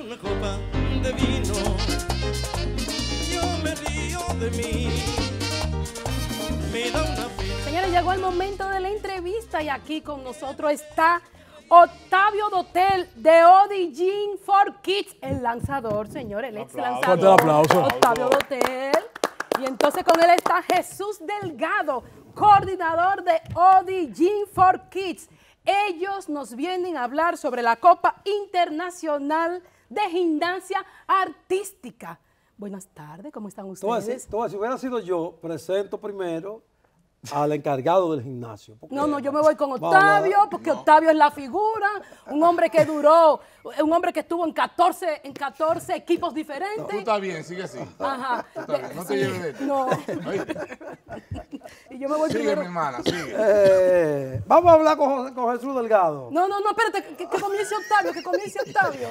una copa de mí. Señores, llegó el momento de la entrevista y aquí con nosotros está Octavio Dotel de Odijin for Kids, el lanzador, señor, el ex lanzador. Octavio Dotel. Y entonces con él está Jesús Delgado, coordinador de Odijin for Kids. Ellos nos vienen a hablar sobre la Copa Internacional de Gimnasia Artística. Buenas tardes, ¿cómo están ustedes? si hubiera sido yo, presento primero al encargado del gimnasio. No, no, yo me voy con Octavio, porque Octavio es la figura, un hombre que duró, un hombre que estuvo en 14, en 14 equipos diferentes. No, tú estás bien, sigue así. Ajá. no te lleves de No yo sigue, mi hermana, sigue. Eh, vamos a hablar con, Jesús Delgado. No, no, no, espérate, que, comience Octavio, que comience Octavio.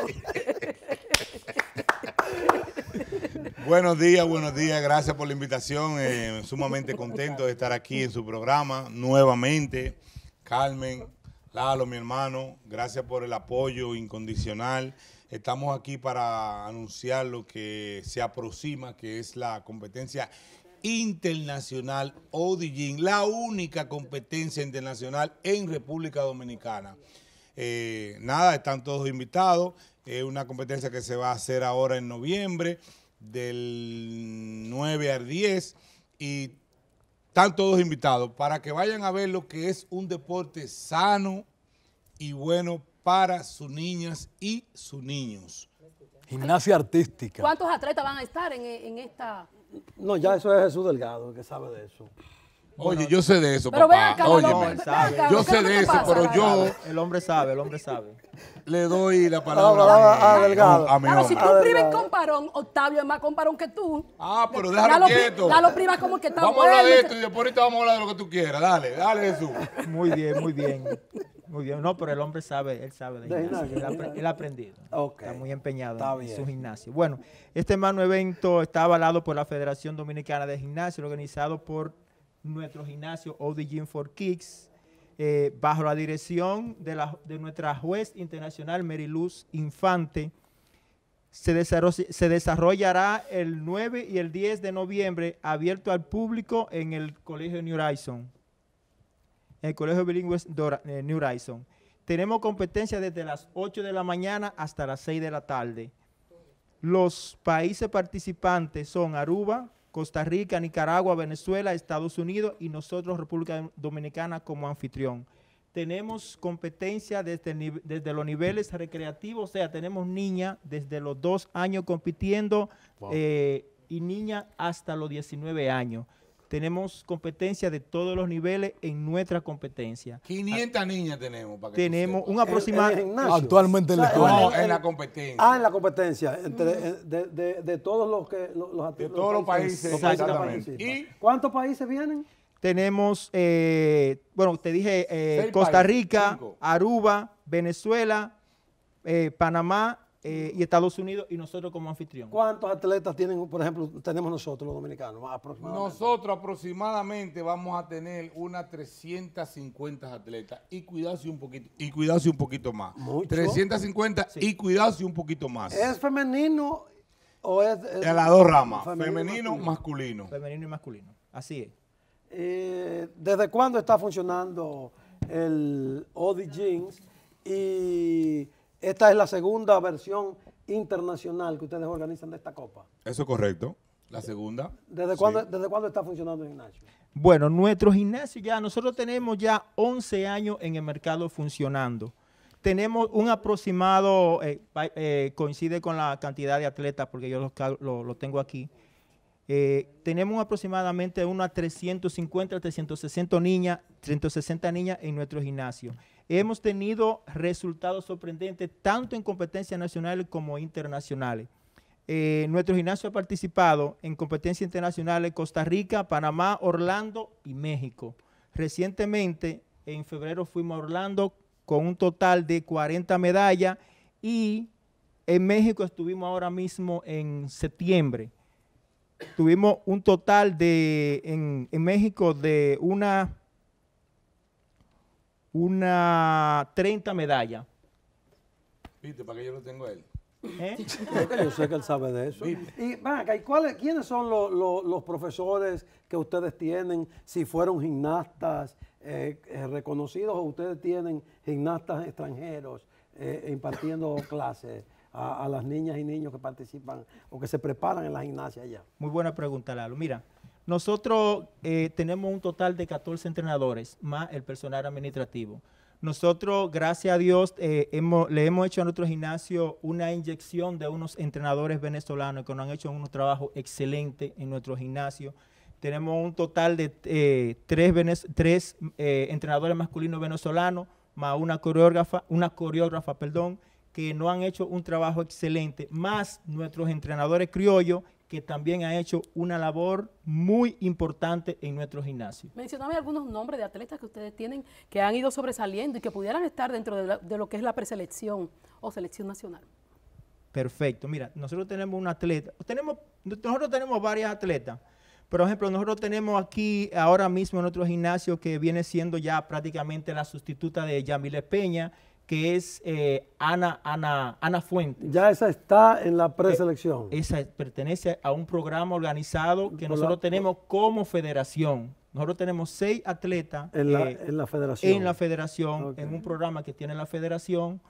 buenos días, buenos días, gracias por la invitación. Eh, sumamente contento de estar aquí en su programa nuevamente. Carmen, Lalo, mi hermano, gracias por el apoyo incondicional. Estamos aquí para anunciar lo que se aproxima, que es la competencia internacional ODIGIN, la única competencia internacional en República Dominicana. Eh, nada, están todos invitados. Es una competencia que se va a hacer ahora en noviembre, del 9 al 10, y están todos invitados para que vayan a ver lo que es un deporte sano y bueno para sus niñas y sus niños. Gimnasia artística. ¿Cuántos atletas van a estar en, en esta no, ya eso es Jesús Delgado, que sabe de eso. Oye, yo sé de eso, pero papá. Acá, Oye, sabe. yo sé de eso, pero yo... El hombre sabe, el hombre sabe. Le doy la palabra a, Delgado. claro, si tú privas con Parón, Octavio es más con que tú. Ah, pero déjalo quieto. Ya lo privas como que está Vamos a hablar de esto y después ahorita vamos a hablar de lo que tú quieras. Dale, dale, Jesús. Muy bien, muy bien. Muy bien. No, pero el hombre sabe, él sabe de, gimnasio, Él, ha aprendido. Está muy empeñado en su gimnasio. Bueno, este mano evento está avalado por la Federación Dominicana de Gimnasio, organizado por nuestro gimnasio OD Gym for Kicks, eh, bajo la dirección de, nuestra juez internacional Mary Luz Infante. Se, se, desarrollará el 9 y el 10 de noviembre, abierto al público en el Colegio New Horizon en el Colegio Bilingüe eh, New Horizon. Tenemos competencia desde las 8 de la mañana hasta las 6 de la tarde. Los países participantes son Aruba, Costa Rica, Nicaragua, Venezuela, Estados Unidos y nosotros, República Dominicana, como anfitrión. Tenemos competencia desde, los niveles recreativos, o sea, tenemos niña desde los dos años compitiendo eh, y niña hasta los 19 años. Tenemos competencia de todos los niveles en nuestra competencia. 500 niñas tenemos. tenemos un aproximado. Eh, eh, Actualmente en la competencia. Ah, en la competencia. Eh, de, todos los que países. ¿Y? ¿Cuántos países vienen? Tenemos, bueno, te dije Costa Rica, Aruba, Venezuela, Panamá eh, y Estados Unidos y nosotros como anfitrión. ¿Cuántos atletas tienen, por ejemplo, tenemos nosotros los dominicanos? Nosotros aproximadamente vamos a tener unas 350 atletas y cuidarse un poquito, y cuidarse un poquito más. ¿Mucho? 350 y cuidarse un poquito más. Es femenino o es, De las dos ramas, femenino, masculino. Femenino y masculino, así es. Eh, ¿Desde cuándo está funcionando el Odi Jeans y esta es la segunda versión internacional que ustedes organizan de esta copa. Eso es correcto. La segunda. ¿Desde, cuándo, ¿Desde está funcionando el gimnasio? Bueno, nuestro gimnasio ya, nosotros tenemos ya 11 años en el mercado funcionando. Tenemos un aproximado, eh, eh, coincide con la cantidad de atletas, porque yo los, lo tengo aquí, eh, tenemos aproximadamente unas 350, 360 niñas, 360 niñas en nuestro gimnasio. Hemos tenido resultados sorprendentes tanto en competencias nacionales como internacionales. Eh, nuestro gimnasio ha participado en competencias internacionales Costa Rica, Panamá, Orlando y México. Recientemente, en febrero, fuimos a Orlando con un total de 40 medallas y en México estuvimos ahora mismo en septiembre tuvimos un total de, en, México de una, una 30 medallas. Viste, para que yo lo tengo a él. ¿Eh? Yo sé que él sabe de eso. Y, ¿y cuáles, ¿quiénes son los, profesores que ustedes tienen? Si fueron gimnastas eh, eh, reconocidos o ustedes tienen gimnastas extranjeros impartiendo clases a, las niñas y niños que participan o que se preparan en la gimnasia allá? Muy buena pregunta, Lalo. Mira, nosotros eh, tenemos un total de 14 entrenadores, más el personal administrativo. Nosotros, gracias a Dios, eh, le hemos hecho a nuestro gimnasio una inyección de unos entrenadores venezolanos que nos han hecho un trabajo excelente en nuestro gimnasio. Tenemos un total de eh, tres, tres entrenadores masculinos venezolanos, más una coreógrafa, una coreógrafa, perdón, que no han hecho un trabajo excelente, más nuestros entrenadores criollos que también han hecho una labor muy importante en nuestro gimnasio. Mencioname algunos nombres de atletas que ustedes tienen que han ido sobresaliendo y que pudieran estar dentro de, lo que es la preselección o selección nacional. Perfecto. Mira, nosotros tenemos un atleta, tenemos, nosotros tenemos varias atletas. Por ejemplo, nosotros tenemos aquí ahora mismo en nuestro gimnasio que viene siendo ya prácticamente la sustituta de Yamile Peña, que es eh, Ana, Ana, Ana Fuentes Ya esa está en la preselección. Eh, esa pertenece a un programa organizado que nosotros tenemos como federación. Nosotros tenemos seis atletas en la, eh, federación, en, la federación en un programa que tiene la federación.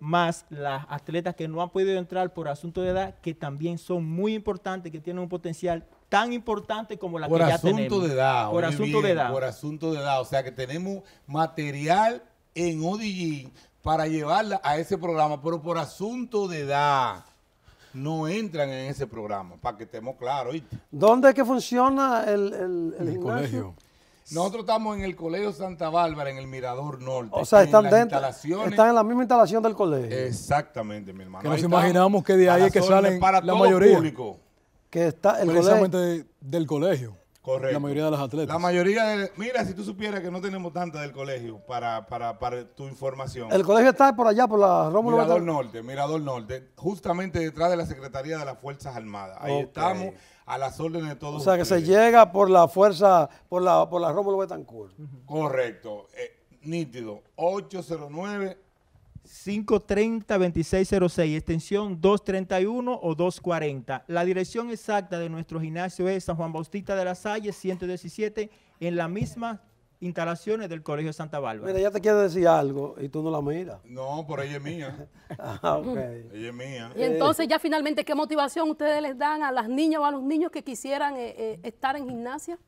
más las atletas que no han podido entrar por asunto de edad, que también son muy importantes, que tienen un potencial tan importante como la que ya tenemos. Por asunto de edad. Por asunto de edad. Por asunto de edad. O sea que tenemos material en ODG para llevarla a ese programa, pero por asunto de edad no entran en ese programa, para que estemos claros. ¿Dónde es que funciona el, colegio? Nosotros estamos en el Colegio Santa Bárbara, en el Mirador Norte. O sea, están en dentro. Están en la misma instalación del colegio. Exactamente, mi hermano. nos imaginamos que de ahí es que salen para la mayoría. Que está el precisamente del colegio. Correcto. La mayoría de los atletas. La mayoría Mira, si tú supieras que no tenemos tanta del colegio para, para, tu información. El colegio está por allá, por la Rómulo Mirador Norte, Mirador Norte, justamente detrás de la Secretaría de las Fuerzas Armadas. Ahí estamos a las órdenes de todos. O sea, que se llega por la fuerza, por la, por la Rómulo Betancourt. Correcto. Eh, nítido. 809 530-2606, extensión 231 o 240. La dirección exacta de nuestro gimnasio es San Juan Bautista de las Salle, 117, en las mismas instalaciones del Colegio Santa Bárbara. Mira, ya te quiero decir algo y tú no la miras. No, por ella es mía. ah, okay. Ella es mía. Y entonces ya finalmente, ¿qué motivación ustedes les dan a las niñas o a los niños que quisieran eh, eh, estar en gimnasia?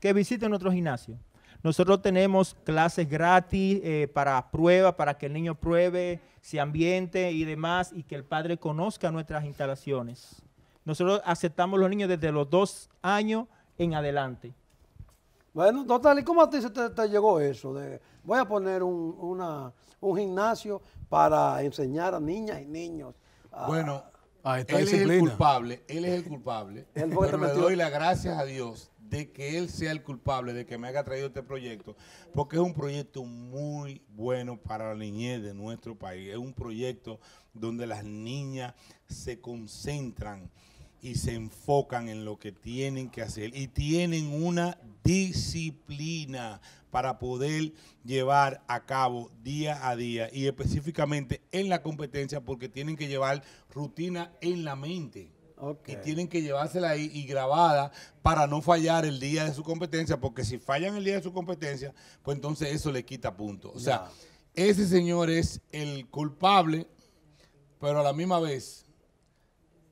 Que visiten nuestro gimnasio. Nosotros tenemos clases gratis eh, para prueba, para que el niño pruebe, se ambiente y demás, y que el padre conozca nuestras instalaciones. Nosotros aceptamos los niños desde los dos años en adelante. Bueno, total, ¿y cómo a ti se te, llegó eso? De, voy a poner un, gimnasio para enseñar a niñas y niños. bueno, él es el culpable, él es el culpable. pero le doy las gracias a Dios de que él sea el culpable de que me haya traído este proyecto, porque es un proyecto muy bueno para la niñez de nuestro país. Es un proyecto donde las niñas se concentran y se enfocan en lo que tienen que hacer y tienen una disciplina para poder llevar a cabo día a día y específicamente en la competencia porque tienen que llevar rutina en la mente. Y tienen que llevársela ahí y grabada para no fallar el día de su competencia, porque si fallan el día de su competencia, pues entonces eso le quita punto. O sea, ese señor es el culpable, pero a la misma vez,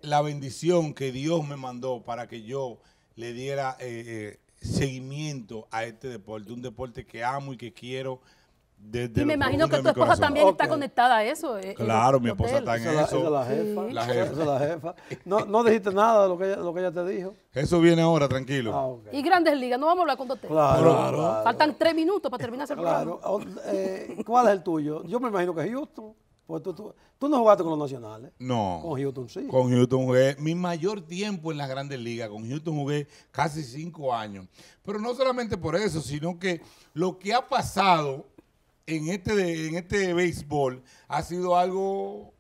la bendición que Dios me mandó para que yo le diera eh, eh, seguimiento a este deporte, un deporte que amo y que quiero y me imagino que tu esposa también está conectada a eso. Eh, eh, claro, mi esposa está en eso. es la jefa. La jefa. la jefa. No, no dijiste nada de lo que, ella, lo que ella te dijo. Eso viene ahora, tranquilo. Ah, y Grandes Ligas, no vamos a hablar con usted. Claro, Faltan tres minutos para terminar ese programa. Claro. Oh, eh, ¿Cuál es el tuyo? Yo me imagino que es Houston. Pues tú, tú, tú, no jugaste con los nacionales. No. Con Houston sí. Con Houston jugué mi mayor tiempo en las grandes ligas. Con Houston jugué casi cinco años. Pero no solamente por eso, sino que lo que ha pasado en este, en este béisbol ha sido algo,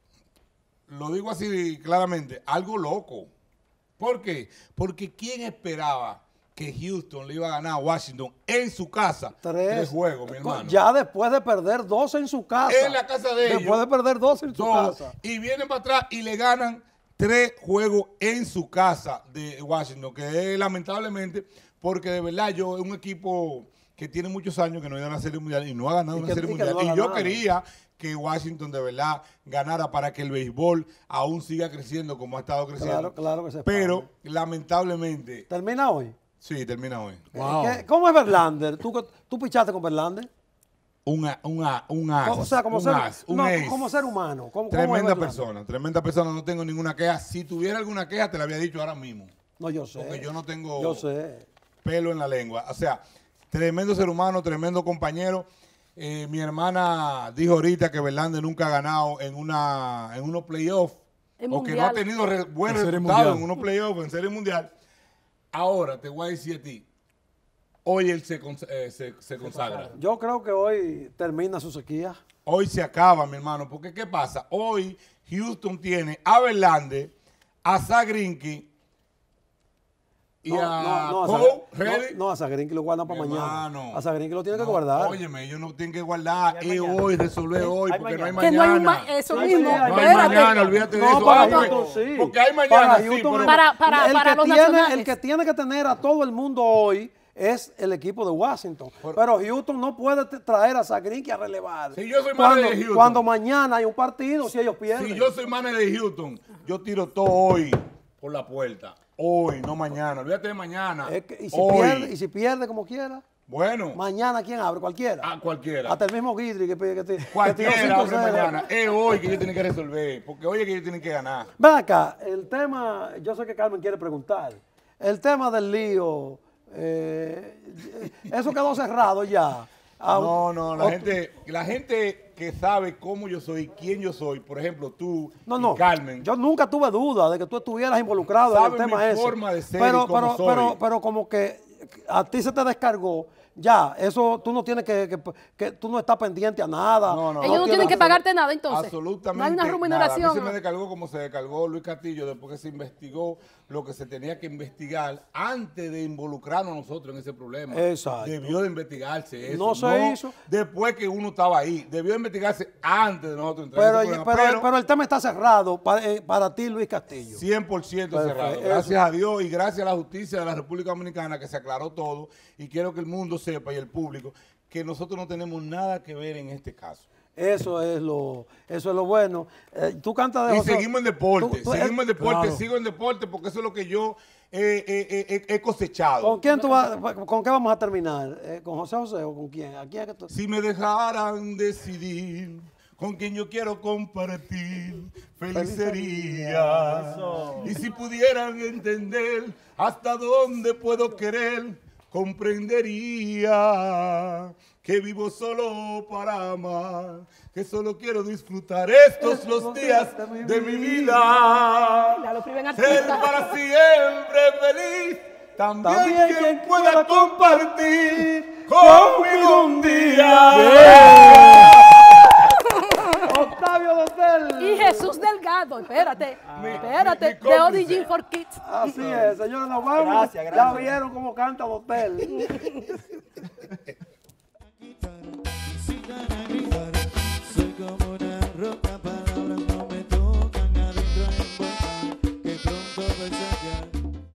lo digo así claramente, algo loco. ¿Por qué? Porque ¿quién esperaba que Houston le iba a ganar a Washington en su casa? Tres, juegos, mi pues, hermano. Ya después de perder dos en su casa. En la casa de ellos. Después de perder dos en su casa. Y vienen para atrás y le ganan tres juegos en su casa de Washington, que lamentablemente, porque de verdad yo, un equipo que tiene muchos años que no ha ido a una serie mundial y no ha ganado una serie mundial. y yo quería que Washington de verdad ganara para que el béisbol aún siga creciendo como ha estado creciendo. Claro, Pero lamentablemente. ¿Termina hoy? Sí, termina hoy. Eh, ¿Cómo es Verlander? ¿Tú, ¿Tú pichaste con Verlander? Una, un as. O como, ser, un como ser humano. tremenda persona, tremenda persona. No tengo ninguna queja. Si tuviera alguna queja, te la había dicho ahora mismo. No, yo sé. Porque yo no tengo pelo en la lengua. O sea, Tremendo ser humano, tremendo compañero. Eh, mi hermana dijo ahorita que Verlande nunca ha ganado en una en unos playoffs o que no ha tenido buen en resultado en unos playoffs en serie mundial. Ahora te voy a decir a ti, hoy él eh, se, consagra. Yo creo que hoy termina su sequía. Hoy se acaba, mi hermano, porque ¿qué pasa? Hoy Houston tiene a Verlande, a Zagrinki no, a no, a que lo guardan para mañana. a Sagrín que lo tienen que guardar. Óyeme, ellos no tienen que guardar. Y hoy, resolver hoy, porque no hay mañana. no hay eso mismo. No mañana, olvídate de eso. Ah, pues, porque hay mañana, el, que los tiene, nacionales. el que tiene que tener a todo el mundo hoy es el equipo de Washington. pero Houston no puede traer a que a relevar. Si yo soy cuando, de Houston. Cuando mañana hay un partido, si ellos pierden. Si yo soy manager de Houston, yo tiro todo hoy por la puerta. Hoy, no mañana. Olvídate de mañana. tener mañana. y, si Pierde, y si pierde como quiera. Bueno. Mañana, ¿quién abre? ¿Cualquiera? Ah, cualquiera. Hasta el mismo Guidri que, que, te. Cualquiera que abre mañana. Es hoy que yo tienen que resolver, porque hoy es que yo tienen que ganar. Ven acá, el tema, yo sé que Carmen quiere preguntar. El tema del lío, eh, eso quedó cerrado ya. Ah, no, no, la gente, que sabe cómo yo soy, quién yo soy, por ejemplo, tú Carmen. Yo nunca tuve duda de que tú estuvieras involucrado en el tema ese. de ser pero, pero, pero, pero como que a ti se te descargó ya, eso tú no tienes que, tú no estás pendiente a nada. No, no, Ellos no, tienen que pagarte nada entonces. Absolutamente. No hay una remuneración. A mí se me descargó como se descargó Luis Castillo después que se investigó lo que se tenía que investigar antes de involucrarnos nosotros en ese problema. Exacto. Debió de investigarse eso. No se hizo. Después que uno estaba ahí. Debió de investigarse antes de nosotros entrar. Pero, el tema está cerrado eh, para, ti, Luis Castillo. 100% cerrado. Gracias a Dios y gracias a la justicia de la República Dominicana que se aclaró todo y quiero que el mundo sepa y el público que nosotros no tenemos nada que ver en este caso. Eso es lo, eso es lo bueno. Eh, tú cantas de Y seguimos en deporte, pues, seguimos en deporte, sigo en deporte porque eso es lo que yo eh, eh, he cosechado. ¿Con quién tú vas, con qué vamos a terminar? ¿Con José José o con quién? Si me dejaran decidir con quien yo quiero compartir felicería. Y si pudieran entender hasta dónde puedo querer comprendería que vivo solo para amar, que solo quiero disfrutar estos los días de mi vida. Ser para siempre feliz, también, que pueda compartir conmigo un día. espérate, ah, espérate, de ODG for Kids. Así es, señores, nos vamos. Gracias, gracias. Ya vieron cómo canta Botel.